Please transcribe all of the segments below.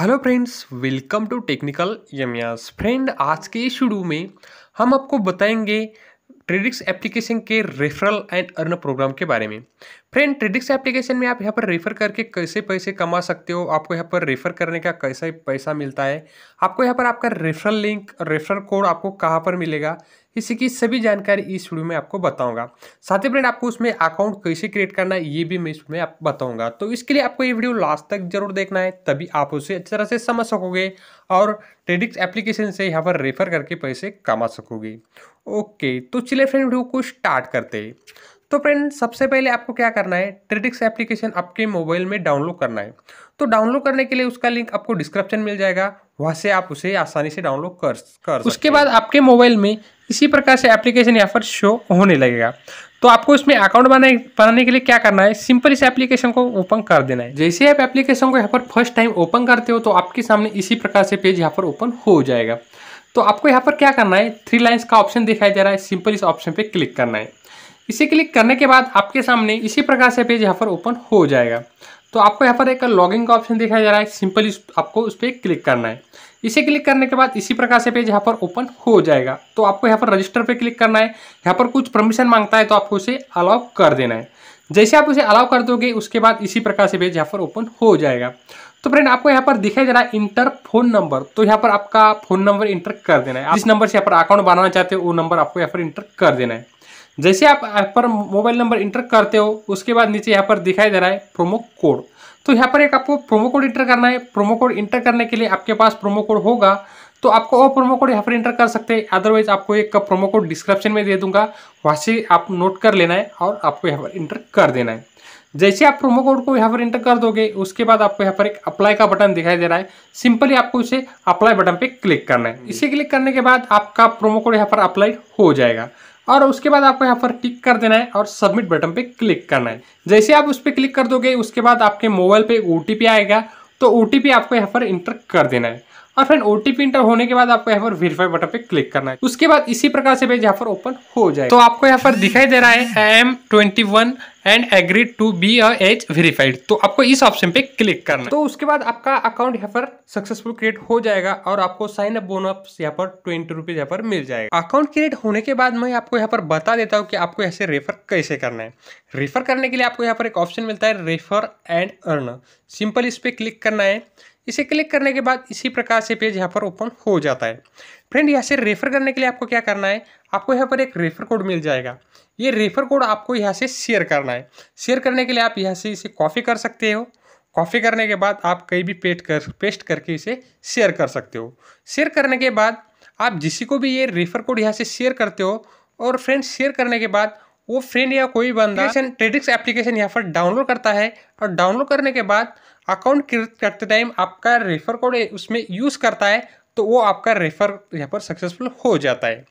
hello friends welcome to technical यमयास friend आज के शुरू में हम आपको बताएंगे ट्रेडिक्स एप्लीकेशन के रेफरल एंड अर्न प्रोग्राम के बारे में फ्रेंड ट्रेडिक्स एप्लीकेशन में आप यहाँ पर रेफर करके कैसे पैसे कमा सकते हो आपको यहाँ पर रेफर करने का कैसा पैसा मिलता है आपको यहाँ पर आपका रेफरल लिंक रेफरल कोड आपको कहाँ पर मिलेगा इसी की सभी जानकारी इस वीडियो में आपको बताऊंगा साथ ही फ्रेंड आपको उसमें अकाउंट कैसे क्रिएट करना है ये भी मैं इसमें आप बताऊंगा तो इसके लिए आपको ये वीडियो लास्ट तक जरूर देखना है तभी आप उसे अच्छी तरह से समझ सकोगे और ट्रेडिक्स एप्लीकेशन से यहाँ पर रेफर करके पैसे कमा सकोगे ओके तो चलिए फ्रेंड वीडियो को स्टार्ट करते हैं तो फ्रेंड सबसे पहले आपको क्या करना है ट्रेडिक्स एप्लीकेशन आपके मोबाइल में डाउनलोड करना है तो डाउनलोड करने के लिए उसका लिंक आपको डिस्क्रिप्शन मिल जाएगा वहाँ से आप उसे आसानी से डाउनलोड कर कर उसके बाद आपके मोबाइल में इसी प्रकार से एप्लीकेशन यहाँ पर शो होने लगेगा तो आपको इसमें अकाउंट बनाने बनाने के लिए क्या करना है सिंपल इस एप्लीकेशन को ओपन कर देना है जैसे आप एप्लीकेशन को यहाँ पर फर्स्ट टाइम ओपन करते हो तो आपके सामने इसी प्रकार से पेज यहाँ पर ओपन हो जाएगा तो आपको यहाँ पर क्या करना है थ्री लाइन्स का ऑप्शन दिखाई दे रहा है सिंपल इस ऑप्शन पे क्लिक करना है इसे क्लिक करने के बाद आपके सामने इसी प्रकार से पेज यहाँ पर ओपन हो जाएगा तो आपको यहाँ पर एक लॉगिंग का ऑप्शन दिखाई दे रहा है सिंपल इस आपको उस पर क्लिक करना है इसे क्लिक करने के बाद इसी प्रकार से पेज यहाँ पर ओपन हो जाएगा तो आपको यहाँ पर रजिस्टर पे क्लिक करना है यहाँ पर कुछ परमिशन मांगता है तो आपको उसे अलाउ कर देना है जैसे आप उसे अलाउ कर दोगे उसके बाद इसी प्रकार से पेज यहाँ पर ओपन हो जाएगा तो फ्रेंड आपको यहाँ पर दिखाई दे रहा है इंटर फोन नंबर तो यहाँ पर आपका फोन नंबर इंटर कर देना है जिस नंबर से यहाँ पर अकाउंट बनाना चाहते हो वो नंबर आपको यहाँ पर इंटर कर देना है जैसे आप यहाँ पर मोबाइल नंबर इंटर करते हो उसके बाद नीचे यहाँ पर दिखाई दे रहा है प्रोमो कोड तो यहाँ पर एक आपको प्रोमो कोड इंटर करना है प्रोमो कोड इंटर करने के लिए आपके पास प्रोमो कोड होगा तो आपको वो प्रोमो कोड यहाँ पर इंटर कर सकते हैं अदरवाइज आपको एक प्रोमो कोड डिस्क्रिप्शन में दे दूंगा वहाँ से आप नोट कर लेना है और आपको यहाँ पर इंटर कर देना है जैसे आप प्रोमो कोड को यहाँ पर इंटर कर दोगे उसके बाद आपको यहाँ पर एक अप्लाई का बटन दिखाई दे रहा है सिंपली आपको इसे अप्लाई बटन पे क्लिक करना है इसे क्लिक करने के बाद आपका प्रोमो कोड यहाँ पर अप्लाई हो जाएगा और उसके बाद आपको यहाँ पर टिक कर देना है और सबमिट बटन पे क्लिक करना है जैसे आप उस पर क्लिक कर दोगे उसके बाद आपके मोबाइल पे ओ आएगा तो ओ आपको यहाँ पर इंटर कर देना है और फ्रेंड ओटीपी इंटर होने के बाद आपको यहाँ पर वेरीफाई बटन पे क्लिक करना है उसके बाद इसी प्रकार से पेज यहाँ पर ओपन हो जाए तो आपको यहाँ पर दिखाई दे रहा है I am twenty one and agree to be age verified तो आपको इस ऑप्शन पे क्लिक करना है तो उसके बाद आपका अकाउंट यहाँ पर सक्सेसफुल क्रिएट हो जाएगा और आपको साइन अप बोनस यहाँ पर ट्वेंटी रुपीज यहाँ पर मिल जाएगा अकाउंट क्रिएट होने के बाद मैं आपको यहाँ पर बता देता हूँ कि आपको ऐसे रेफर कैसे करना है रेफर करने के लिए आपको यहाँ पर एक ऑप्शन मिलता है रेफर एंड अर्न सिंपल इस पे क्लिक करना है इसे क्लिक करने के बाद इसी प्रकार से पेज यहाँ पर ओपन हो जाता है फ्रेंड यहाँ से रेफर करने के लिए आपको क्या करना है आपको यहाँ पर एक रेफर कोड मिल जाएगा ये रेफर कोड आपको यहाँ से शेयर करना है शेयर करने के लिए आप यहाँ से इसे कॉपी कर सकते हो कॉपी करने के बाद आप कहीं भी पेस्ट कर पेस्ट करके इसे शेयर कर सकते हो शेयर करने के बाद आप जिसी को भी ये रेफर कोड यहाँ से शेयर करते हो और फ्रेंड शेयर करने के बाद वो फ्रेंड या कोई बंदा ट्रेडिक्स एप्लीकेशन यहाँ पर डाउनलोड करता है और डाउनलोड करने के बाद अकाउंट क्रिएट करते टाइम आपका रेफर कोड उसमें यूज़ करता है तो वो आपका रेफर यहाँ पर सक्सेसफुल हो जाता है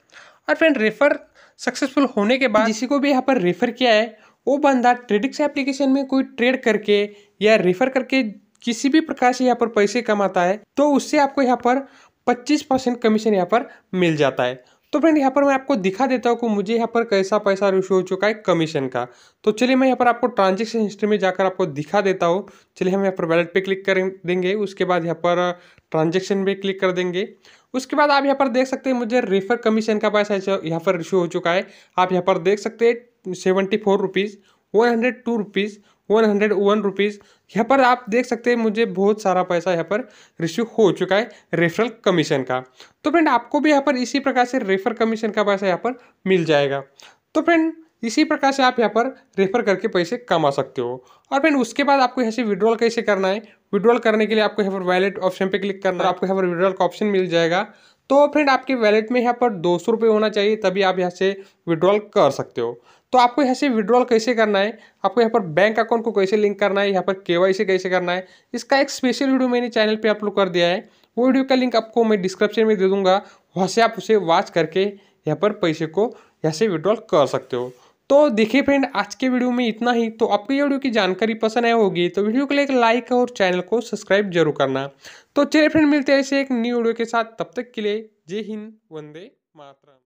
और फ्रेंड रेफर सक्सेसफुल होने के बाद किसी को भी यहाँ पर रेफर किया है वो बंदा ट्रेडिक्स एप्लीकेशन में कोई ट्रेड करके या रेफर करके किसी भी प्रकार से यहाँ पर पैसे कमाता है तो उससे आपको यहाँ पर 25 परसेंट कमीशन यहाँ पर मिल जाता है तो फ्रेंड यहाँ पर मैं आपको दिखा देता हूँ कि मुझे यहाँ पर कैसा पैसा रिश्यू हो चुका है कमीशन का तो चलिए मैं यहाँ पर आपको ट्रांजेक्शन हिस्ट्री में जाकर आपको दिखा देता हूँ चलिए हम यहाँ पर वैलेट पे क्लिक कर देंगे उसके बाद यहाँ पर ट्रांजेक्शन uh, पे क्लिक कर देंगे उसके बाद आप यहाँ पर देख सकते हैं मुझे रेफर कमीशन का पैसा यहाँ पर रिश्यू हो चुका है आप यहाँ पर देख सकते हैं seventy four rupees one hundred two rupees one hundred one rupees यहाँ पर आप देख सकते हैं मुझे बहुत सारा पैसा यहाँ पर रिसीव हो चुका है रेफरल कमीशन का तो फ्रेंड आपको भी यहाँ पर इसी प्रकार से रेफर कमीशन का पैसा यहाँ पर मिल जाएगा तो फ्रेंड इसी प्रकार से आप यहाँ पर रेफर करके पैसे कमा सकते हो और फ्रेंड उसके बाद आपको यहाँ से विड्रॉल कैसे करना है विड्रॉल करने के लिए आपको यहाँ पर वैलेट ऑप्शन पर क्लिक करना है आपको यहाँ पर विड्रॉल का ऑप्शन मिल जाएगा तो फ्रेंड आपके वैलेट में यहाँ पर दो सौ होना चाहिए तभी आप यहाँ से विड्रॉल कर सकते हो तो आपको यहाँ से विड्रॉल कैसे करना है आपको यहाँ पर बैंक अकाउंट को कैसे लिंक करना है यहाँ पर के कैसे करना है इसका एक स्पेशल वीडियो मैंने चैनल पर अपलोड कर दिया है वो वीडियो का लिंक आपको मैं डिस्क्रिप्शन में दे दूंगा वहाँ से आप उसे वॉच करके यहाँ पर पैसे को यहाँ से विड्रॉल कर सकते हो तो देखिए फ्रेंड आज के वीडियो में इतना ही तो आपको ये वीडियो की जानकारी पसंद आई होगी तो वीडियो को लिए लाइक और चैनल को सब्सक्राइब जरूर करना तो चलिए फ्रेंड मिलते हैं ऐसे एक न्यू वीडियो के साथ तब तक के लिए जय हिंद वंदे मातरम